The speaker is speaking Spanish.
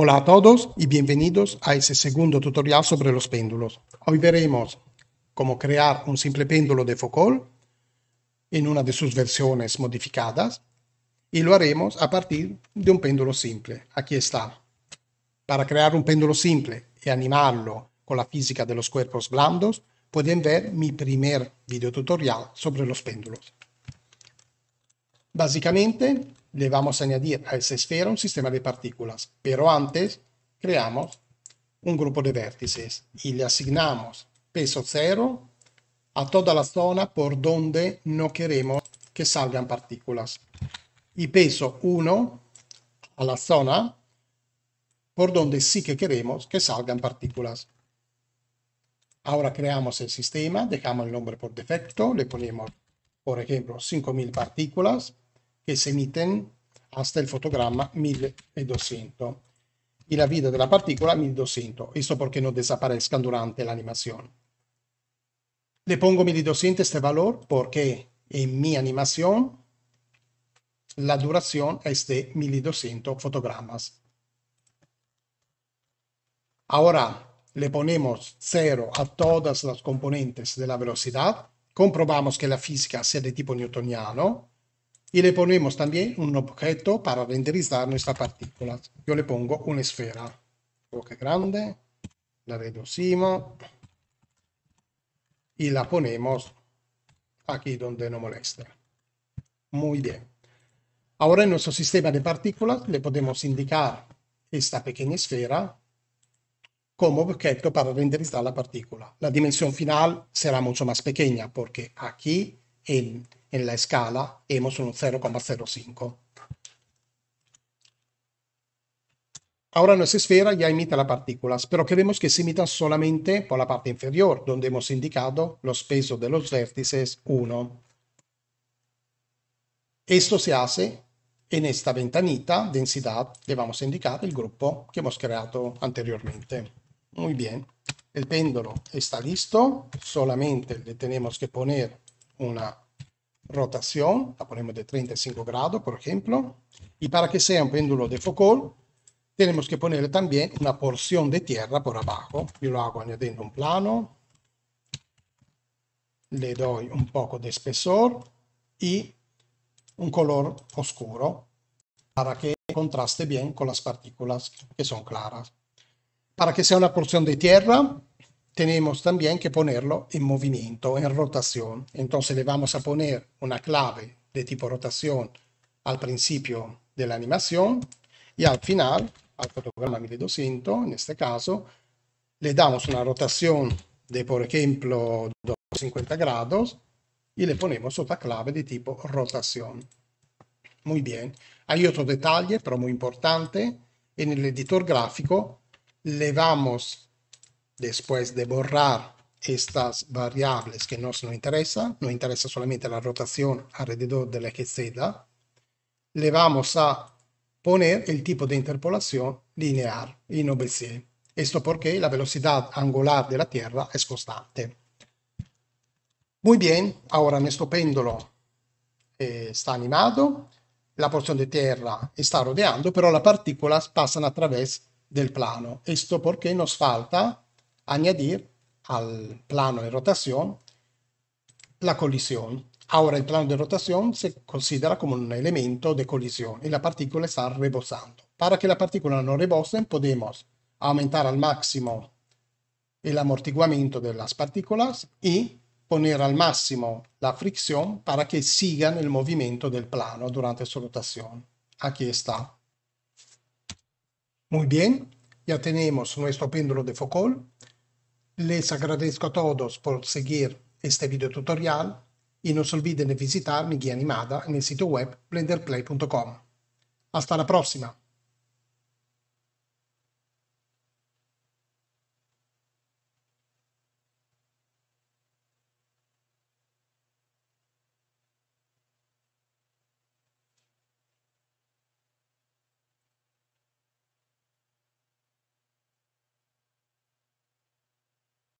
Hola a todos y bienvenidos a ese segundo tutorial sobre los péndulos. Hoy veremos cómo crear un simple péndulo de Foucault en una de sus versiones modificadas y lo haremos a partir de un péndulo simple. Aquí está. Para crear un péndulo simple y animarlo con la física de los cuerpos blandos, pueden ver mi primer video tutorial sobre los péndulos. Básicamente le vamos a añadir a esa esfera un sistema de partículas, pero antes creamos un grupo de vértices y le asignamos peso 0 a toda la zona por donde no queremos que salgan partículas y peso 1 a la zona por donde sí que queremos que salgan partículas. Ahora creamos el sistema, dejamos el nombre por defecto, le ponemos, por ejemplo, 5000 partículas que se emiten hasta el fotograma 1200 e y la vida de la partícula 1200, e esto porque no desaparezcan durante la animación. Le pongo 1200 e este valor porque en mi animación la duración es de 1200 fotogramas. Ahora le ponemos 0 a todas las componentes de la velocidad, comprobamos que la física sea de tipo newtoniano, y le ponemos también un objeto para renderizar nuestra partícula. Yo le pongo una esfera, un grande, la reducimos y la ponemos aquí donde no molesta. Muy bien. Ahora en nuestro sistema de partículas le podemos indicar esta pequeña esfera como objeto para renderizar la partícula. La dimensión final será mucho más pequeña porque aquí el en la escala hemos un 0,05. Ahora nuestra esfera ya imita las partículas, pero queremos que se imita solamente por la parte inferior, donde hemos indicado los pesos de los vértices 1. Esto se hace en esta ventanita densidad le vamos a indicar el grupo que hemos creado anteriormente. Muy bien, el péndulo está listo, solamente le tenemos que poner una rotación, la ponemos de 35 grados, por ejemplo, y para que sea un péndulo de Foucault, tenemos que ponerle también una porción de tierra por abajo. Yo lo hago añadiendo un plano, le doy un poco de espesor y un color oscuro para que contraste bien con las partículas que son claras. Para que sea una porción de tierra, tenemos también que ponerlo en movimiento, en rotación. Entonces le vamos a poner una clave de tipo rotación al principio de la animación y al final, al fotograma 1200 en este caso, le damos una rotación de por ejemplo 250 grados y le ponemos otra clave de tipo rotación. Muy bien. Hay otro detalle, pero muy importante. En el editor gráfico le vamos después de borrar estas variables que nos no interesa, nos interesa solamente la rotación alrededor de la da. le vamos a poner el tipo de interpolación lineal en OBC. Esto porque la velocidad angular de la Tierra es constante. Muy bien, ahora nuestro péndulo eh, está animado, la porción de Tierra está rodeando, pero las partículas pasan a través del plano. Esto porque nos falta añadir al plano de rotación la colisión. Ahora el plano de rotación se considera como un elemento de colisión y la partícula está rebosando. Para que la partícula no rebose, podemos aumentar al máximo el amortiguamiento de las partículas y poner al máximo la fricción para que sigan el movimiento del plano durante su rotación. Aquí está. Muy bien, ya tenemos nuestro péndulo de Foucault Les agradezco a todos por seguir este video tutorial y no se olviden de visitar mi guía animada en el sitio web blenderplay.com. Hasta la próxima.